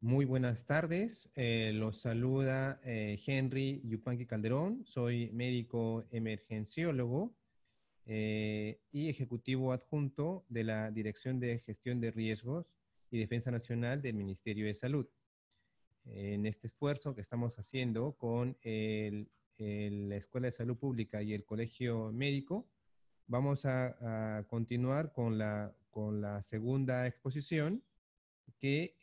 Muy buenas tardes. Eh, los saluda eh, Henry Yupanqui Calderón. Soy médico emergenciólogo eh, y ejecutivo adjunto de la Dirección de Gestión de Riesgos y Defensa Nacional del Ministerio de Salud. En este esfuerzo que estamos haciendo con la Escuela de Salud Pública y el Colegio Médico, vamos a, continuar con la, con la segunda exposición que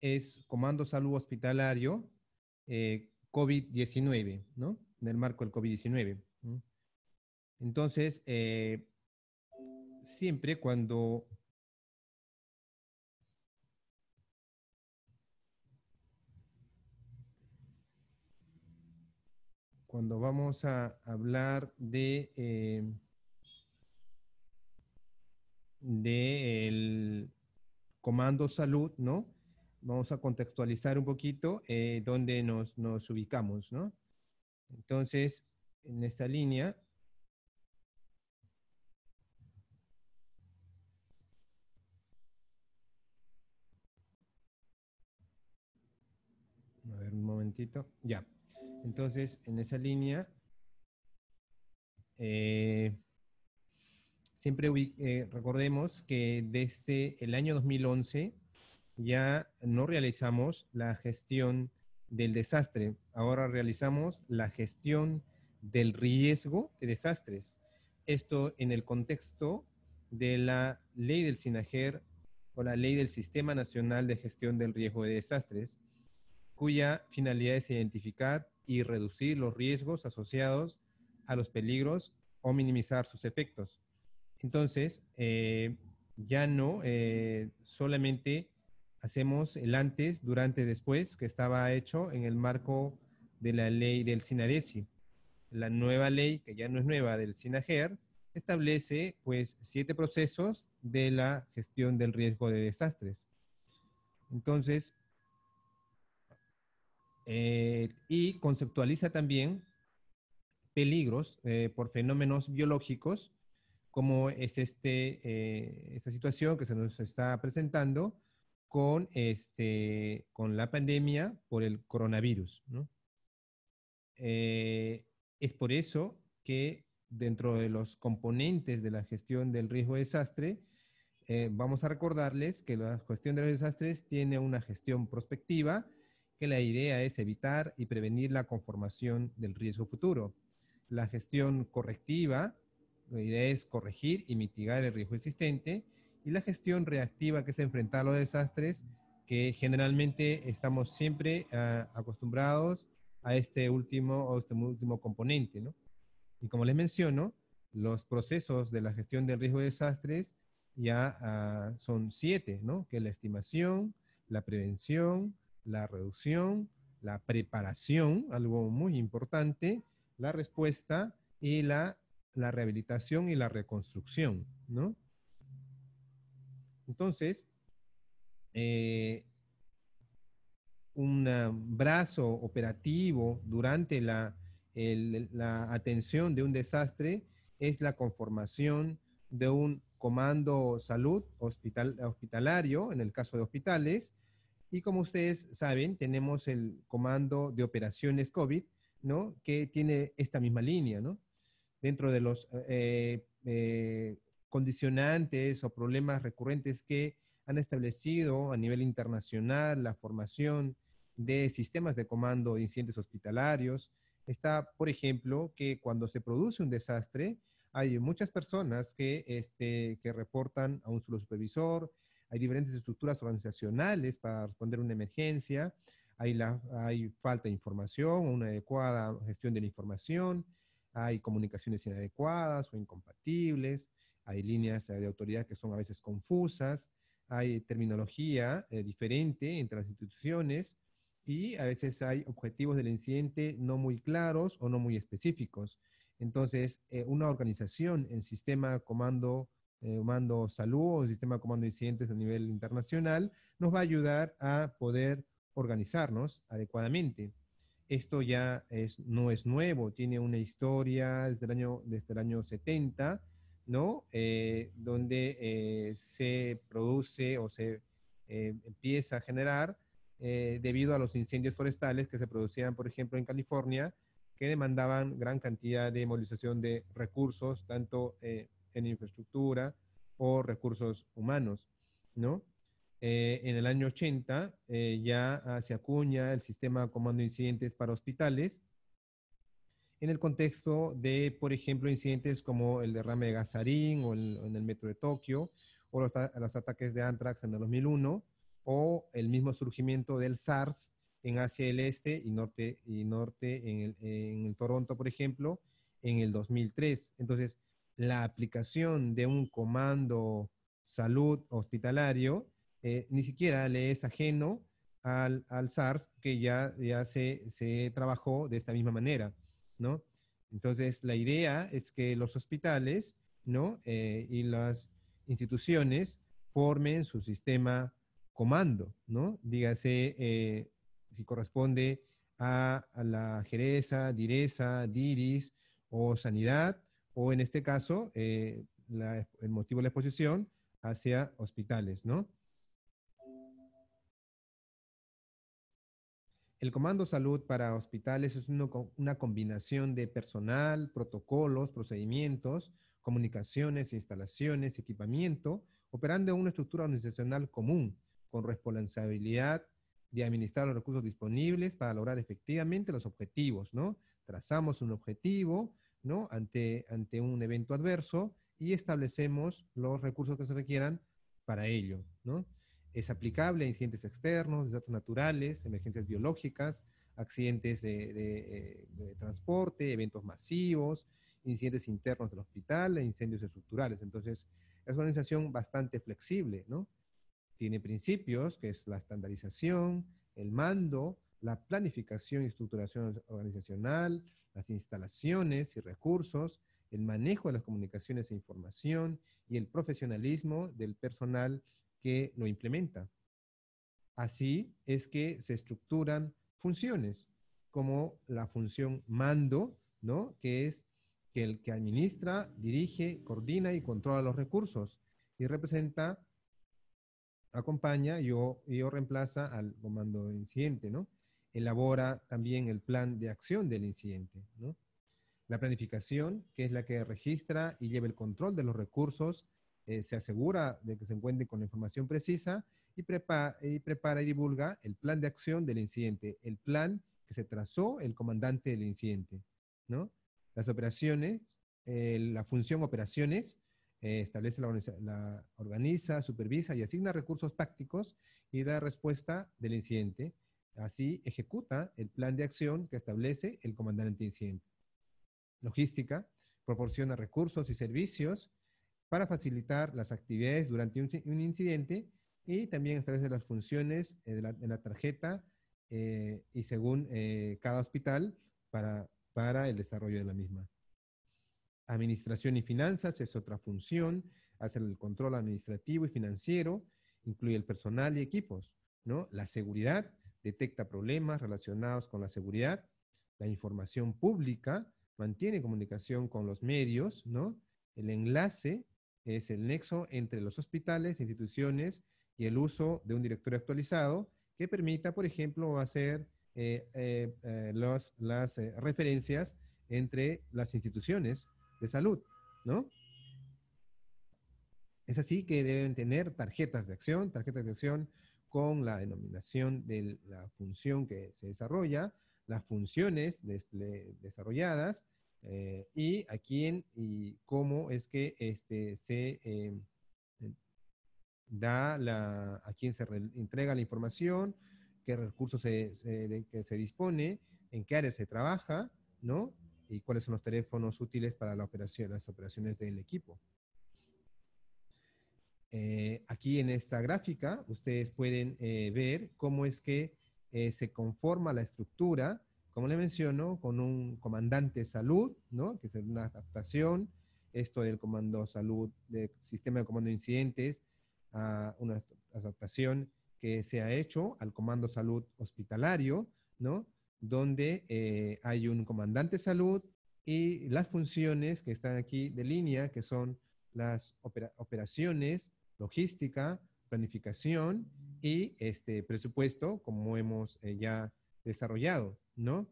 es Comando Salud Hospitalario eh, COVID-19, ¿no? En el marco del COVID-19. Entonces, eh, siempre cuando... Cuando vamos a hablar de... Eh, de el comando salud, ¿no? vamos a contextualizar un poquito eh, dónde nos, ubicamos, ¿no? Entonces, en esta línea, a ver un momentito, ya. Entonces, en esa línea, eh, siempre eh, recordemos que desde el año 2011, ya no realizamos la gestión del desastre, ahora realizamos la gestión del riesgo de desastres. Esto en el contexto de la ley del SINAGER o la ley del Sistema Nacional de Gestión del Riesgo de Desastres, cuya finalidad es identificar y reducir los riesgos asociados a los peligros o minimizar sus efectos. Entonces, eh, ya no eh, solamente hacemos el antes, durante, después, que estaba hecho en el marco de la ley del Sinadesi. La nueva ley, que ya no es nueva, del SINAGER, establece pues siete procesos de la gestión del riesgo de desastres. Entonces, eh, y conceptualiza también peligros eh, por fenómenos biológicos, como es este, eh, esta situación que se nos está presentando, con, este, la pandemia por el coronavirus. Eh, es por eso que dentro de los componentes de la gestión del riesgo de desastre, eh, vamos a recordarles que la gestión de los desastres tiene una gestión prospectiva, que la idea es evitar y prevenir la conformación del riesgo futuro. La gestión correctiva, la idea es corregir y mitigar el riesgo existente, y la gestión reactiva, que es enfrentar los desastres, que generalmente estamos siempre ah, acostumbrados a este último este último componente, ¿no? Y como les menciono, los procesos de la gestión del riesgo de desastres ya ah, son siete, ¿no? Que es la estimación, la prevención, la reducción, la preparación, algo muy importante, la respuesta y la, la rehabilitación y la reconstrucción, ¿no? Entonces, eh, un brazo operativo durante la, atención de un desastre es la conformación de un comando salud hospitalario, en el caso de hospitales, y como ustedes saben, tenemos el comando de operaciones COVID, ¿no? Que tiene esta misma línea, ¿no? Dentro de los eh, eh, condicionantes o problemas recurrentes que han establecido a nivel internacional la formación de sistemas de comando de incidentes hospitalarios. Está, por ejemplo, que cuando se produce un desastre, hay muchas personas que, este, que reportan a un solo supervisor, hay diferentes estructuras organizacionales para responder a una emergencia, hay, la, hay falta de información, una adecuada gestión de la información, hay comunicaciones inadecuadas o incompatibles, hay líneas eh, de autoridad que son a veces confusas, hay terminología eh, diferente entre las instituciones y a veces hay objetivos del incidente no muy claros o no muy específicos. Entonces, eh, una organización en sistema comando, mando salud o sistema comando incidentes a nivel internacional nos va a ayudar a poder organizarnos adecuadamente. Esto ya es, no es nuevo, tiene una historia desde el año, desde el año 70 ¿no? Eh, donde eh, se produce o se eh, empieza a generar debido a los incendios forestales que se producían, por ejemplo, en California, que demandaban gran cantidad de movilización de recursos, tanto en infraestructura o recursos humanos, ¿no? en el año 80 ya se acuña el sistema de comando incidentes para hospitales, en el contexto de, por ejemplo, incidentes como el derrame de Gazarín o en el metro de Tokio, o los, ataques de Anthrax en el 2001, o el mismo surgimiento del SARS en Asia del Este y Norte, y norte en, el, en el Toronto, por ejemplo, en el 2003. Entonces, la aplicación de un comando salud hospitalario eh, ni siquiera le es ajeno al, al SARS, que ya, ya se, se trabajó de esta misma manera. Entonces, la idea es que los hospitales, eh, y las instituciones formen su sistema comando, ¿no? Dígase eh, si corresponde a, la Jereza, Direza, Diris o Sanidad, o en este caso, eh, el motivo de la exposición hacia hospitales, ¿no? El Comando Salud para hospitales es una combinación de personal, protocolos, procedimientos, comunicaciones, instalaciones, equipamiento, operando en una estructura organizacional común, con responsabilidad de administrar los recursos disponibles para lograr efectivamente los objetivos, ¿no? Trazamos un objetivo, ¿no? Ante, ante un evento adverso y establecemos los recursos que se requieran para ello, ¿no? es aplicable a incidentes externos, desastres naturales, emergencias biológicas, accidentes eh, de, transporte, eventos masivos, incidentes internos del hospital e incendios estructurales. Entonces, es una organización bastante flexible, ¿no? Tiene principios, que es la estandarización, el mando, la planificación y estructuración organizacional, las instalaciones y recursos, el manejo de las comunicaciones e información y el profesionalismo del personal que lo implementa. Así es que se estructuran funciones, como la función mando, ¿no? Que es que el que administra, dirige, coordina y controla los recursos y representa, acompaña y o, reemplaza al comando incidente, ¿no? Elabora también el plan de acción del incidente, ¿no? La planificación, que es la que registra y lleva el control de los recursos eh, se asegura de que se encuentre con la información precisa y, prepara y prepara y divulga el plan de acción del incidente, el plan que se trazó el comandante del incidente. Las operaciones, la función operaciones, eh, establece la, la, organiza, supervisa y asigna recursos tácticos y da respuesta del incidente. Así ejecuta el plan de acción que establece el comandante incidente. Logística proporciona recursos y servicios para facilitar las actividades durante un, incidente y también a través de las funciones eh, de, la, tarjeta eh, y según eh, cada hospital para, para el desarrollo de la misma. Administración y finanzas es otra función, hacer el control administrativo y financiero, incluye el personal y equipos, ¿no? La seguridad, detecta problemas relacionados con la seguridad, la información pública, mantiene comunicación con los medios, ¿no? El enlace es el nexo entre los hospitales, instituciones y el uso de un directorio actualizado que permita, por ejemplo, hacer eh, eh, eh, las referencias entre las instituciones de salud, ¿no? Es así que deben tener tarjetas de acción, tarjetas de acción con la denominación de la función que se desarrolla, las funciones desarrolladas, eh, y a quién y cómo es que este, se em, da la, a quién se entrega la información, qué recursos se, se dispone, en qué área se trabaja, ¿no? Y cuáles son los teléfonos útiles para la operación, las operaciones del equipo. Eh, aquí en esta gráfica ustedes pueden eh, ver cómo es que se conforma la estructura como le menciono, con un comandante salud, ¿no? que es una adaptación, esto del comando salud, del sistema de comando de incidentes, a una adaptación que se ha hecho al comando salud hospitalario, ¿no? donde eh, hay un comandante salud y las funciones que están aquí de línea, que son las operaciones, logística, planificación y este presupuesto, como hemos eh, ya desarrollado. ¿no?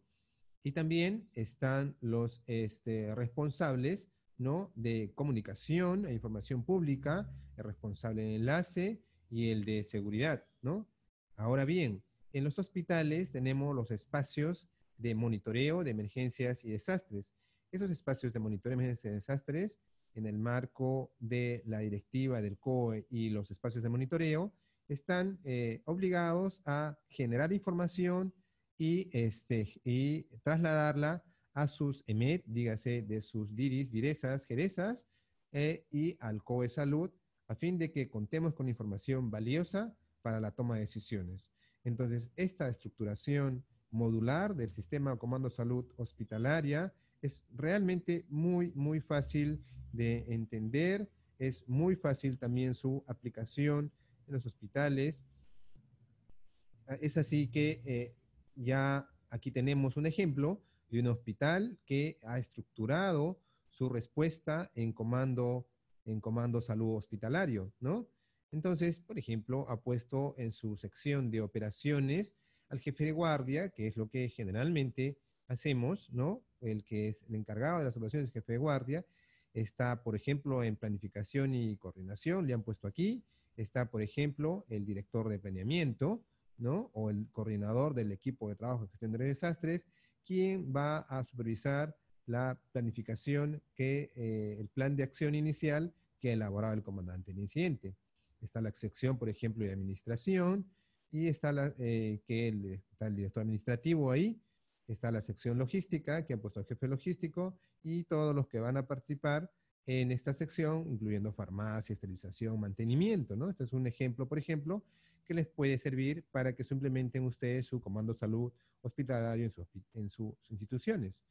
Y también están los este, responsables, ¿no? De comunicación e información pública, el responsable de enlace y el de seguridad, ¿no? Ahora bien, en los hospitales tenemos los espacios de monitoreo de emergencias y desastres. Esos espacios de monitoreo de emergencias y desastres, en el marco de la directiva del COE y los espacios de monitoreo, están eh, obligados a generar información, este, y, trasladarla a sus EMET, dígase de sus DIRIS, DIRESAS, jerezas eh, y al COE Salud, a fin de que contemos con información valiosa para la toma de decisiones. Entonces, esta estructuración modular del sistema de comando salud hospitalaria es realmente muy, muy fácil de entender, es muy fácil también su aplicación en los hospitales. Es así que eh, ya aquí tenemos un ejemplo de un hospital que ha estructurado su respuesta en comando, en comando salud hospitalario, ¿no? Entonces, por ejemplo, ha puesto en su sección de operaciones al jefe de guardia, que es lo que generalmente hacemos, ¿no? El que es el encargado de las operaciones, jefe de guardia, está, por ejemplo, en planificación y coordinación, le han puesto aquí, está, por ejemplo, el director de planeamiento, o el coordinador del equipo de trabajo de gestión de desastres, quien va a supervisar la planificación que eh, el plan de acción inicial que elaborado el comandante del incidente. Está la sección, por ejemplo, de administración y está, eh, que el, el director administrativo ahí, está la sección logística que ha puesto el jefe logístico y todos los que van a participar en esta sección, incluyendo farmacia, esterilización, mantenimiento, ¿no? Este es un ejemplo, por ejemplo, que les puede servir para que implementen ustedes su comando salud hospitalario en, sus instituciones.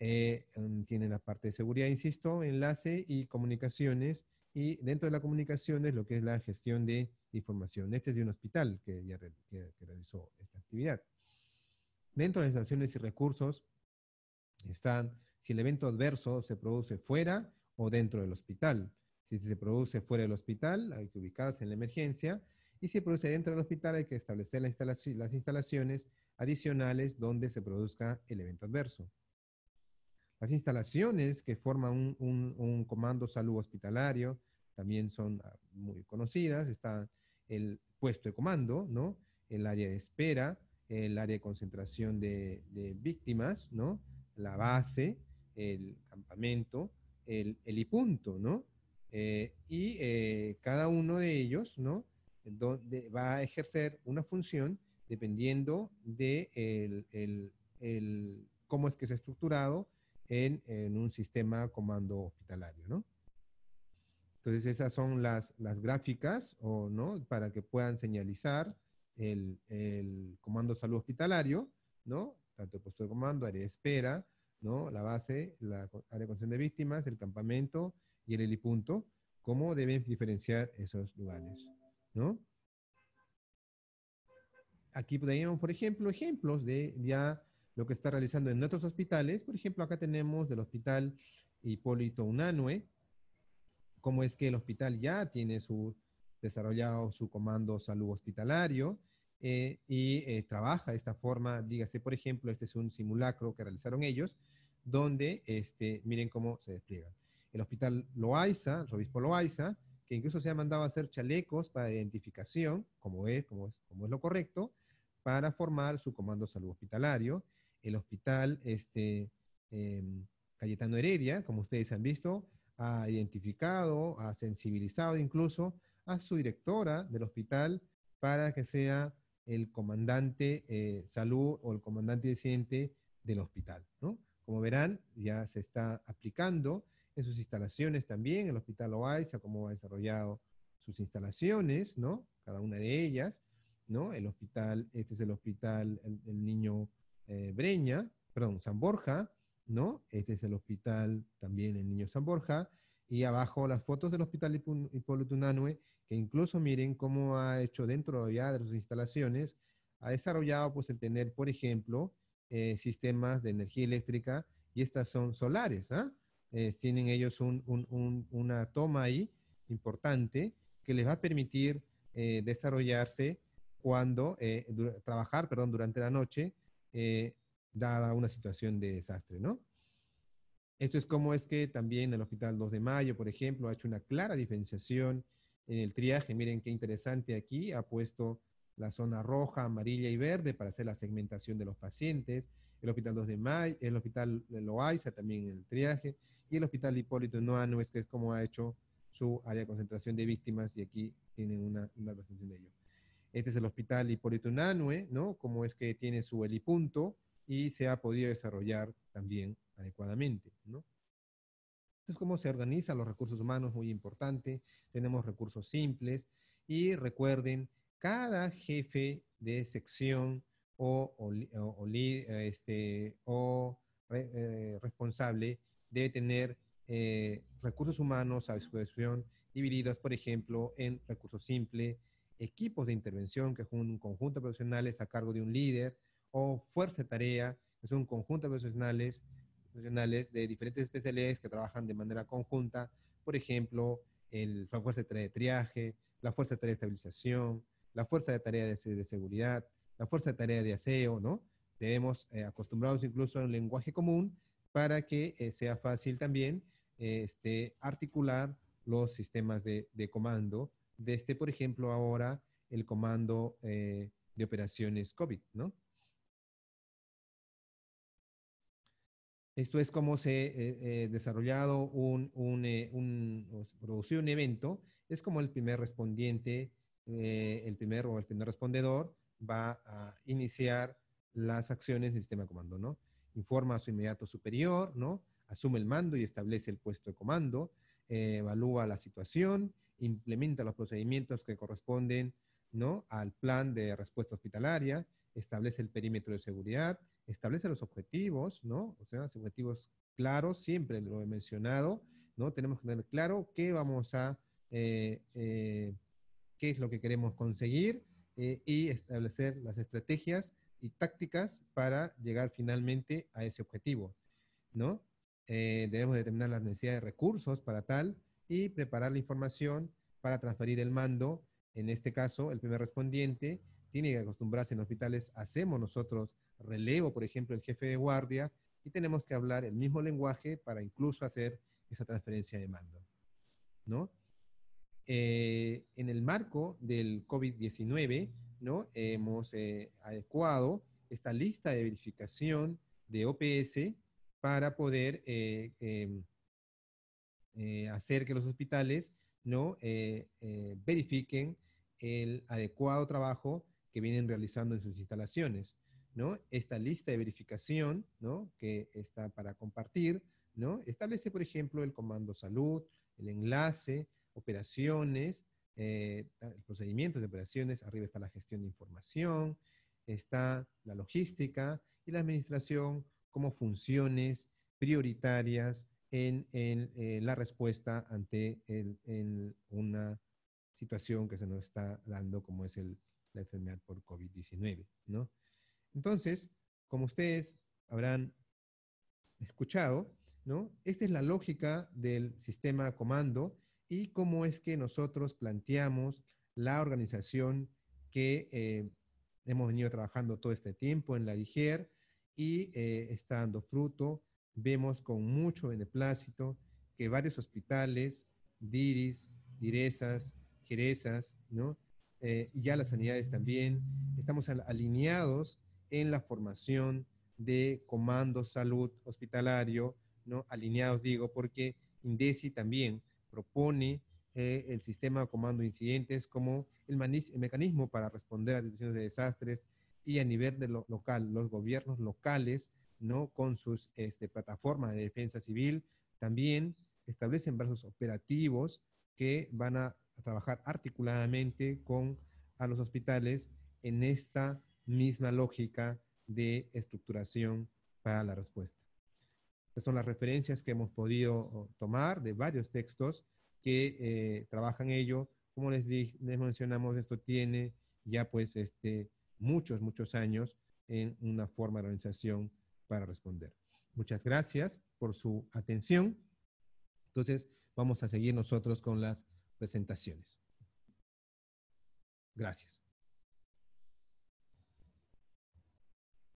Eh, mm, tienen la parte de seguridad, insisto, enlace y comunicaciones. Y dentro de la comunicación es lo que es la gestión de información. Este es de un hospital que, ya realizó esta actividad. Dentro de las acciones y recursos están si el evento adverso se produce fuera o dentro del hospital. Si se produce fuera del hospital, hay que ubicarse en la emergencia. Y si se produce dentro del hospital, hay que establecer las instalaciones adicionales donde se produzca el evento adverso. Las instalaciones que forman un, comando salud hospitalario también son ah, muy conocidas. Está el puesto de comando, ¿no? El área de espera, el área de concentración de, de víctimas, ¿no? La base, el campamento, el, el punto, ¿no? Eh, y eh, cada uno de ellos, ¿no? Donde va a ejercer una función dependiendo de el, cómo es que se ha estructurado en, un sistema comando hospitalario, ¿no? Entonces esas son las, gráficas o, ¿no? para que puedan señalizar el, comando salud hospitalario, ¿no? Tanto el puesto de comando, área de espera, ¿no? La base, la área de de víctimas, el campamento y el helipunto, cómo deben diferenciar esos lugares, Aquí tenemos, por ejemplo, ejemplos de ya lo que está realizando en nuestros hospitales. Por ejemplo, acá tenemos del hospital Hipólito Unanue, cómo es que el hospital ya tiene su, desarrollado su comando salud hospitalario, eh, y eh, trabaja de esta forma. Dígase, por ejemplo, este es un simulacro que realizaron ellos, donde este, miren cómo se despliega. El hospital Loaiza, el obispo Loaiza, que incluso se ha mandado a hacer chalecos para identificación, como es, como es, como es lo correcto, para formar su comando salud hospitalario. El hospital este, em, Cayetano Heredia, como ustedes han visto, ha identificado, ha sensibilizado incluso a su directora del hospital para que sea el comandante eh, salud o el comandante decidente del hospital. Como verán, ya se está aplicando en sus instalaciones también, el hospital Oaxaca cómo ha desarrollado sus instalaciones, ¿no? cada una de ellas. ¿no? El hospital, este es el hospital El, Niño eh, Breña, perdón, San Borja, ¿no? Este es el hospital también El Niño San Borja, y abajo las fotos del Hospital Unanue, que incluso miren cómo ha hecho dentro ya de sus instalaciones, ha desarrollado pues el tener, por ejemplo, eh, sistemas de energía eléctrica y estas son solares. ¿ah? tienen ellos una toma ahí importante que les va a permitir eh, desarrollarse cuando, eh, trabajar, perdón, durante la noche, dada una situación de desastre, ¿no? Esto es como es que también el Hospital 2 de Mayo, por ejemplo, ha hecho una clara diferenciación en el triaje. Miren qué interesante aquí, ha puesto la zona roja, amarilla y verde para hacer la segmentación de los pacientes. El Hospital 2 de Mayo, el Hospital Loaiza también en el triaje. Y el Hospital Hipólito Noano es que es como ha hecho su área de concentración de víctimas y aquí tienen una, una de ello. Este es el Hospital Hipólito Unanue, ¿eh? ¿no? Como es que tiene su helipunto, y se ha podido desarrollar también adecuadamente, ¿no? Entonces, cómo se organizan los recursos humanos, muy importante. Tenemos recursos simples y recuerden, cada jefe de sección o, este, eh, responsable debe tener eh, recursos humanos a su disposición divididos, por ejemplo, en recursos simples, equipos de intervención, que es un conjunto de profesionales a cargo de un líder, o fuerza de tarea, es un conjunto de profesionales, profesionales de diferentes especialidades que trabajan de manera conjunta, por ejemplo, el, la fuerza de tarea de triaje, la fuerza de tarea de estabilización, la fuerza de tarea de, seguridad, la fuerza de tarea de aseo, ¿no? Debemos eh, acostumbrarnos incluso a un lenguaje común para que eh, sea fácil también eh, este, articular los sistemas de, de, comando, desde, este, por ejemplo, ahora el comando de operaciones COVID, ¿no? Esto es como se ha eh, eh, desarrollado un, un, eh, producido un evento. Es como el primer respondiente, el primer o el primer respondedor va a iniciar las acciones del sistema de comando, ¿no? Informa a su inmediato superior, ¿no? Asume el mando y establece el puesto de comando, evalúa la situación, implementa los procedimientos que corresponden, ¿no? Al plan de respuesta hospitalaria, establece el perímetro de seguridad, establece los objetivos, ¿no? O sea, los objetivos claros, siempre lo he mencionado, ¿no? Tenemos que tener claro qué vamos a, eh, eh, qué es lo que queremos conseguir eh, y establecer las estrategias y tácticas para llegar finalmente a ese objetivo, ¿no? debemos determinar las necesidades de recursos para tal y preparar la información para transferir el mando, en este caso, el primer respondiente, tiene que acostumbrarse en hospitales, hacemos nosotros relevo, por ejemplo, el jefe de guardia, y tenemos que hablar el mismo lenguaje para incluso hacer esa transferencia de mando. ¿no? Eh, en el marco del COVID-19, ¿no? hemos eh, adecuado esta lista de verificación de OPS para poder eh, em, hacer que los hospitales ¿no? verifiquen el adecuado trabajo que vienen realizando en sus instalaciones, ¿no? Esta lista de verificación, ¿no? Que está para compartir, ¿no? Establece, por ejemplo, el comando salud, el enlace, operaciones, eh, procedimientos de operaciones, arriba está la gestión de información, está la logística y la administración como funciones prioritarias en, eh, la respuesta ante en una situación que se nos está dando como es el enfermedad por COVID-19, ¿no? Entonces, como ustedes habrán escuchado, ¿no? Esta es la lógica del sistema comando y cómo es que nosotros planteamos la organización que eh, hemos venido trabajando todo este tiempo en la IGER y eh, está dando fruto. Vemos con mucho beneplácito que varios hospitales, DIRIS, DIRESAS, GERESAS, ¿no? Eh, ya las sanidades también, estamos alineados en la formación de comando salud hospitalario, ¿no? alineados digo, porque INDECI también propone eh, el sistema de comando de incidentes como el, mecanismo para responder a situaciones de desastres y a nivel de lo local, los gobiernos locales, ¿no? con sus este, plataformas de defensa civil, también establecen brazos operativos que van a a trabajar articuladamente con a los hospitales en esta misma lógica de estructuración para la respuesta. Estas son las referencias que hemos podido tomar de varios textos que eh, trabajan ello. Como les, les mencionamos, esto tiene ya pues este, muchos, muchos años en una forma de organización para responder. Muchas gracias por su atención. Entonces, vamos a seguir nosotros con las presentaciones. Gracias.